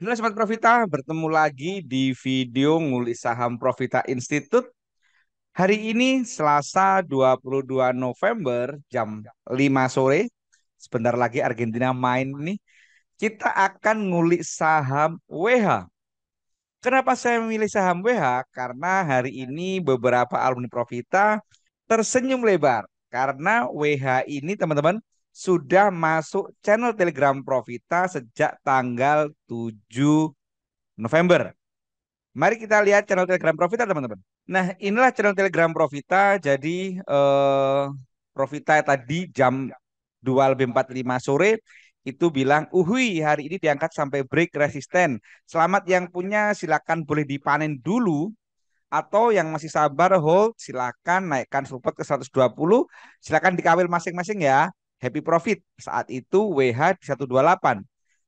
Halo Sobat Profita, bertemu lagi di video Ngulik Saham Profita Institute. Hari ini Selasa 22 November jam 5 sore. Sebentar lagi Argentina main nih. Kita akan ngulik saham WH. Kenapa saya memilih saham WH? Karena hari ini beberapa alumni Profita tersenyum lebar. Karena WH ini teman-teman sudah masuk channel Telegram Profita sejak tanggal 7 November. Mari kita lihat channel Telegram Profita, teman-teman. Nah, inilah channel Telegram Profita. Jadi, eh, Profita tadi jam 2 lebih 45 sore itu bilang, uhui hari ini diangkat sampai break resisten. Selamat yang punya silakan boleh dipanen dulu atau yang masih sabar hold silakan naikkan support ke 120 silakan dikawil masing-masing ya happy profit saat itu WH 128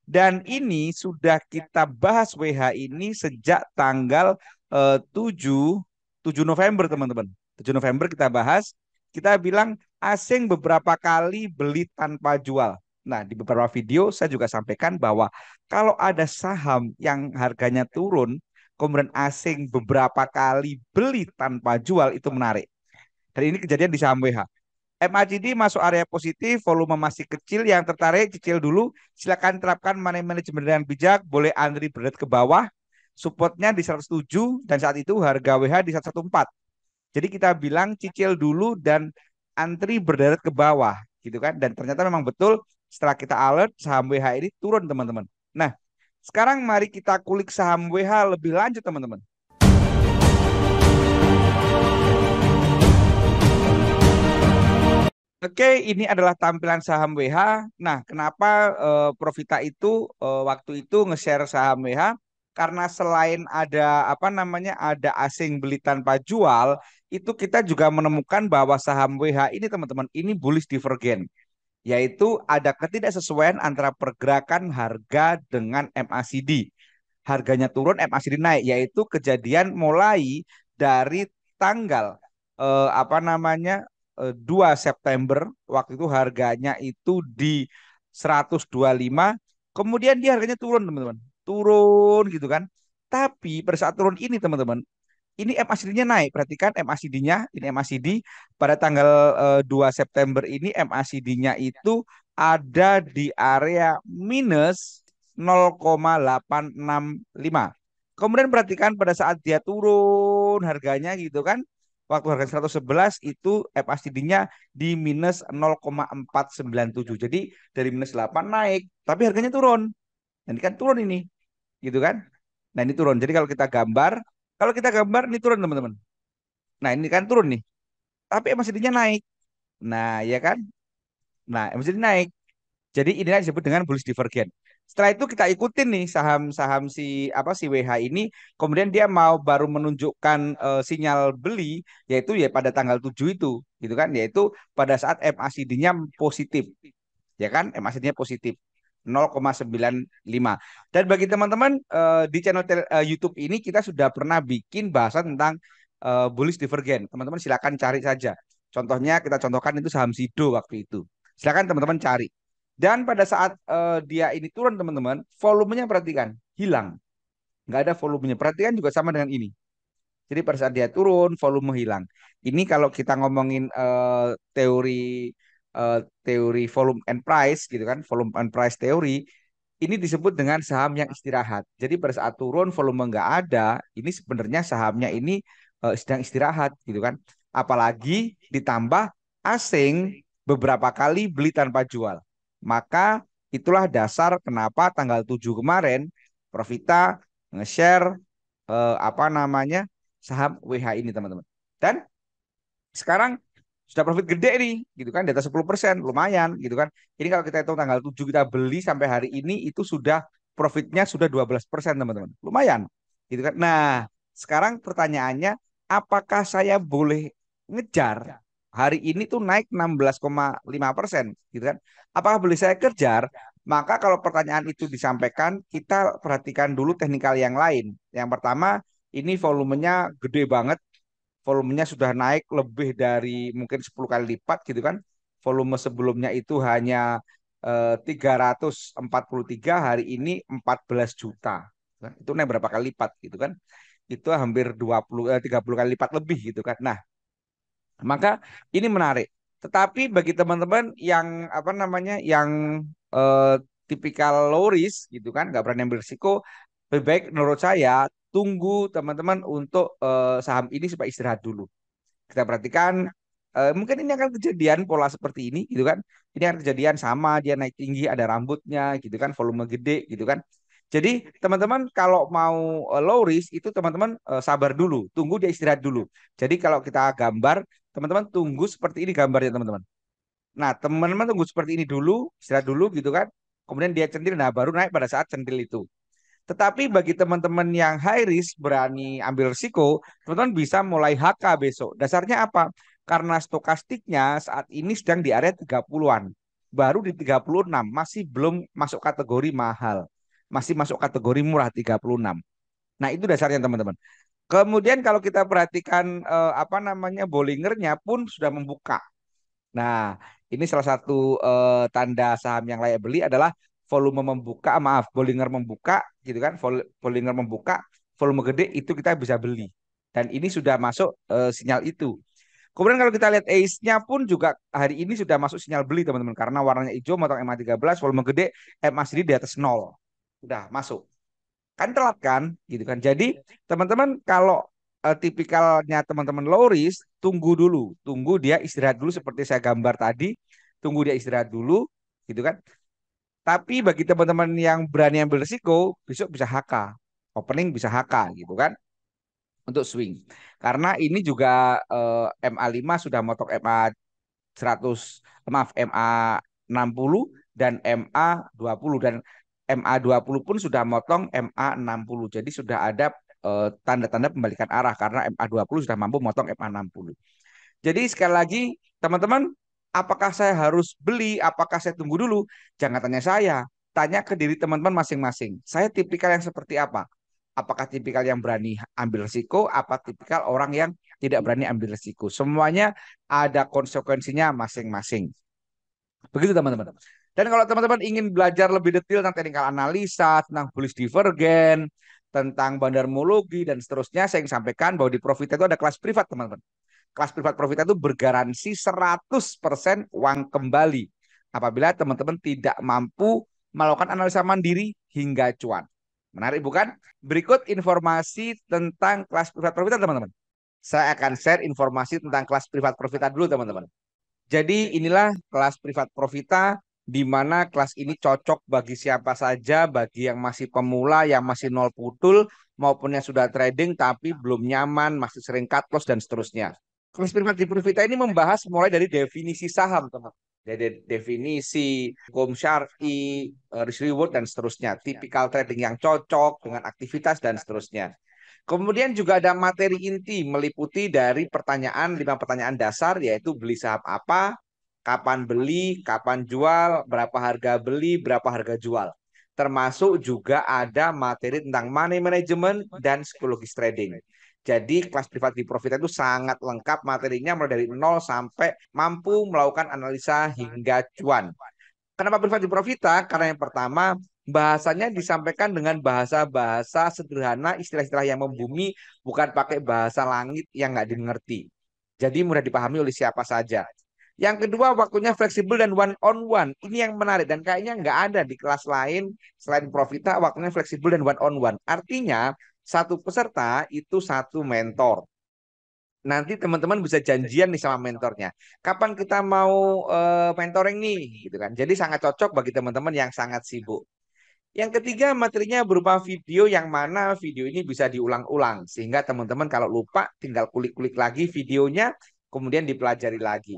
dan ini sudah kita bahas WH ini sejak tanggal eh, 7 7 November teman-teman. 7 November kita bahas, kita bilang asing beberapa kali beli tanpa jual. Nah, di beberapa video saya juga sampaikan bahwa kalau ada saham yang harganya turun, kemudian asing beberapa kali beli tanpa jual itu menarik. Dan ini kejadian di saham WH. MACD masuk area positif, volume masih kecil. Yang tertarik cicil dulu. Silakan terapkan money management dengan bijak. Boleh antri berat ke bawah. Supportnya di 107 dan saat itu harga WH di 114. Jadi kita bilang cicil dulu dan antri berderet ke bawah gitu kan. Dan ternyata memang betul setelah kita alert saham WH ini turun teman-teman. Nah, sekarang mari kita kulik saham WH lebih lanjut teman-teman. Oke, ini adalah tampilan saham WH. Nah, kenapa uh, eh, Profita itu uh, waktu itu nge-share saham WH? Karena selain ada apa namanya ada asing beli tanpa jual, itu kita juga menemukan bahwa saham WH ini teman-teman ini bullish divergen, yaitu ada ketidaksesuaian antara pergerakan harga dengan MACD. Harganya turun, MACD naik, yaitu kejadian mulai dari tanggal eh, apa namanya 2 eh, September waktu itu harganya itu di 125 kemudian dia harganya turun teman-teman turun gitu kan tapi pada saat turun ini teman-teman ini MACD-nya naik perhatikan MACD-nya ini MACD pada tanggal 2 eh, September ini MACD-nya itu ada di area minus 0,865 kemudian perhatikan pada saat dia turun harganya gitu kan waktu harga 111 itu FACD-nya eh, di minus 0,497. Jadi dari minus 8 naik, tapi harganya turun. Nah ini kan turun ini. Gitu kan? Nah, ini turun. Jadi kalau kita gambar, kalau kita gambar ini turun, teman-teman. Nah, ini kan turun nih. Tapi FACD-nya naik. Nah, ya kan? Nah, MACD naik. Jadi ini disebut dengan bullish divergence setelah itu kita ikutin nih saham-saham si apa si WH ini kemudian dia mau baru menunjukkan uh, sinyal beli yaitu ya pada tanggal 7 itu gitu kan yaitu pada saat MACD-nya positif ya kan MACD-nya positif 0,95 dan bagi teman-teman uh, di channel uh, YouTube ini kita sudah pernah bikin bahasan tentang uh, bullish divergen teman-teman silakan cari saja contohnya kita contohkan itu saham Sido waktu itu silakan teman-teman cari dan pada saat uh, dia ini turun teman-teman, volumenya perhatikan hilang, nggak ada volumenya. Perhatikan juga sama dengan ini. Jadi pada saat dia turun, volume hilang. Ini kalau kita ngomongin uh, teori uh, teori volume and price gitu kan, volume and price teori, ini disebut dengan saham yang istirahat. Jadi pada saat turun volume nggak ada, ini sebenarnya sahamnya ini uh, sedang istirahat gitu kan. Apalagi ditambah asing beberapa kali beli tanpa jual. Maka itulah dasar kenapa tanggal 7 kemarin Profita nge-share eh, apa namanya saham WH ini teman-teman. Dan sekarang sudah profit gede nih gitu kan data 10% lumayan gitu kan. Ini kalau kita hitung tanggal 7 kita beli sampai hari ini itu sudah profitnya sudah 12% teman-teman. Lumayan gitu kan. Nah, sekarang pertanyaannya apakah saya boleh ngejar hari ini tuh naik 16,5 persen, gitu kan? Apakah boleh saya kejar? Ya. Maka kalau pertanyaan itu disampaikan, kita perhatikan dulu teknikal yang lain. Yang pertama, ini volumenya gede banget, volumenya sudah naik lebih dari mungkin 10 kali lipat, gitu kan? Volume sebelumnya itu hanya eh, 343, hari ini 14 juta. Itu naik berapa kali lipat, gitu kan? Itu hampir 20 eh, 30 kali lipat lebih, gitu kan? Nah, maka ini menarik. Tetapi bagi teman-teman yang apa namanya yang uh, tipikal risk gitu kan nggak berani ambil risiko, lebih baik menurut saya tunggu teman-teman untuk uh, saham ini supaya istirahat dulu. Kita perhatikan uh, mungkin ini akan kejadian pola seperti ini gitu kan. Ini akan kejadian sama dia naik tinggi ada rambutnya gitu kan volume gede gitu kan. Jadi teman-teman kalau mau low risk itu teman-teman uh, sabar dulu, tunggu dia istirahat dulu. Jadi kalau kita gambar teman-teman tunggu seperti ini gambarnya teman-teman. Nah, teman-teman tunggu seperti ini dulu, istirahat dulu gitu kan. Kemudian dia centil, nah baru naik pada saat centil itu. Tetapi bagi teman-teman yang high risk, berani ambil risiko, teman-teman bisa mulai HK besok. Dasarnya apa? Karena stokastiknya saat ini sedang di area 30-an. Baru di 36, masih belum masuk kategori mahal. Masih masuk kategori murah 36. Nah, itu dasarnya teman-teman. Kemudian kalau kita perhatikan eh, apa namanya Bollingernya pun sudah membuka. Nah, ini salah satu eh, tanda saham yang layak beli adalah volume membuka, maaf, Bollinger membuka gitu kan, vol, Bollinger membuka, volume gede itu kita bisa beli. Dan ini sudah masuk eh, sinyal itu. Kemudian kalau kita lihat ACE-nya pun juga hari ini sudah masuk sinyal beli teman-teman karena warnanya hijau motong MA13 volume gede MA sendiri di atas nol Sudah masuk kan telat kan gitu kan jadi iya. teman-teman kalau uh, tipikalnya teman-teman low risk tunggu dulu tunggu dia istirahat dulu seperti saya gambar tadi tunggu dia istirahat dulu gitu kan tapi bagi teman-teman yang berani ambil risiko besok bisa HK opening bisa HK gitu kan untuk swing karena ini juga uh, MA 5 sudah motok MA 100 maaf MA 60 dan MA 20 dan MA20 pun sudah motong MA60. Jadi sudah ada eh, tanda-tanda pembalikan arah karena MA20 sudah mampu motong MA60. Jadi sekali lagi teman-teman, apakah saya harus beli, apakah saya tunggu dulu? Jangan tanya saya, tanya ke diri teman-teman masing-masing. Saya tipikal yang seperti apa? Apakah tipikal yang berani ambil risiko, apa tipikal orang yang tidak berani ambil risiko? Semuanya ada konsekuensinya masing-masing. Begitu teman-teman. Dan kalau teman-teman ingin belajar lebih detail tentang teknikal analisa, tentang bullish divergen, tentang bandarmologi dan seterusnya, saya ingin sampaikan bahwa di Profita itu ada kelas privat, teman-teman. Kelas privat Profita itu bergaransi 100% uang kembali apabila teman-teman tidak mampu melakukan analisa mandiri hingga cuan. Menarik bukan? Berikut informasi tentang kelas privat Profita, teman-teman. Saya akan share informasi tentang kelas privat Profita dulu, teman-teman. Jadi inilah kelas privat Profita di mana kelas ini cocok bagi siapa saja, bagi yang masih pemula, yang masih nol putul, maupun yang sudah trading tapi belum nyaman, masih sering cut loss dan seterusnya. Kelas primat di Profita ini membahas mulai dari definisi saham, teman. Jadi definisi, hukum syari, eh, risk reward, dan seterusnya. Tipikal trading yang cocok dengan aktivitas dan seterusnya. Kemudian juga ada materi inti meliputi dari pertanyaan, lima pertanyaan dasar yaitu beli saham apa, kapan beli, kapan jual, berapa harga beli, berapa harga jual. Termasuk juga ada materi tentang money management dan psikologis trading. Jadi kelas privat di Profit itu sangat lengkap materinya mulai dari nol sampai mampu melakukan analisa hingga cuan. Kenapa privat di Profita? Karena yang pertama bahasanya disampaikan dengan bahasa-bahasa sederhana, istilah-istilah yang membumi, bukan pakai bahasa langit yang nggak dimengerti. Jadi mudah dipahami oleh siapa saja. Yang kedua waktunya fleksibel dan one on one. Ini yang menarik dan kayaknya nggak ada di kelas lain selain Profita waktunya fleksibel dan one on one. Artinya satu peserta itu satu mentor. Nanti teman-teman bisa janjian nih sama mentornya. Kapan kita mau uh, mentoring nih, gitu kan? Jadi sangat cocok bagi teman-teman yang sangat sibuk. Yang ketiga materinya berupa video yang mana video ini bisa diulang-ulang sehingga teman-teman kalau lupa tinggal kulik-kulik lagi videonya kemudian dipelajari lagi.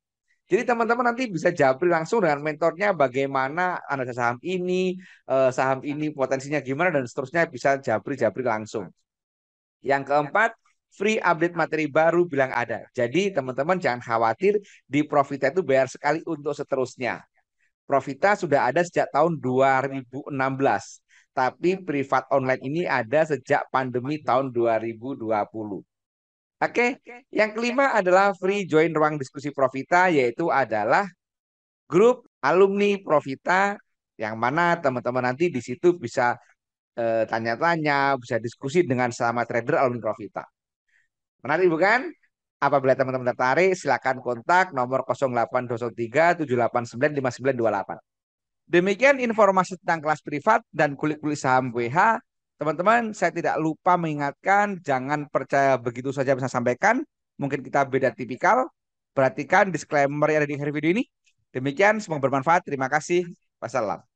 Jadi teman-teman nanti bisa jabri langsung dengan mentornya bagaimana analisa saham ini, eh, saham ini potensinya gimana dan seterusnya bisa jabri-jabri langsung. Yang keempat, free update materi baru bilang ada. Jadi teman-teman jangan khawatir di Profita itu bayar sekali untuk seterusnya. Profita sudah ada sejak tahun 2016. Tapi privat online ini ada sejak pandemi tahun 2020. Oke, okay. yang kelima adalah free join ruang diskusi Profita yaitu adalah grup alumni Profita yang mana teman-teman nanti di situ bisa eh, tanya-tanya, bisa diskusi dengan sama trader alumni Profita. Menarik bukan? Apabila teman-teman tertarik, silakan kontak nomor 0823 Demikian informasi tentang kelas privat dan kulit-kulit saham WH Teman-teman, saya tidak lupa mengingatkan, jangan percaya begitu saja bisa sampaikan. Mungkin kita beda tipikal. Perhatikan disclaimer yang ada di akhir video ini. Demikian, semoga bermanfaat. Terima kasih. Wassalam.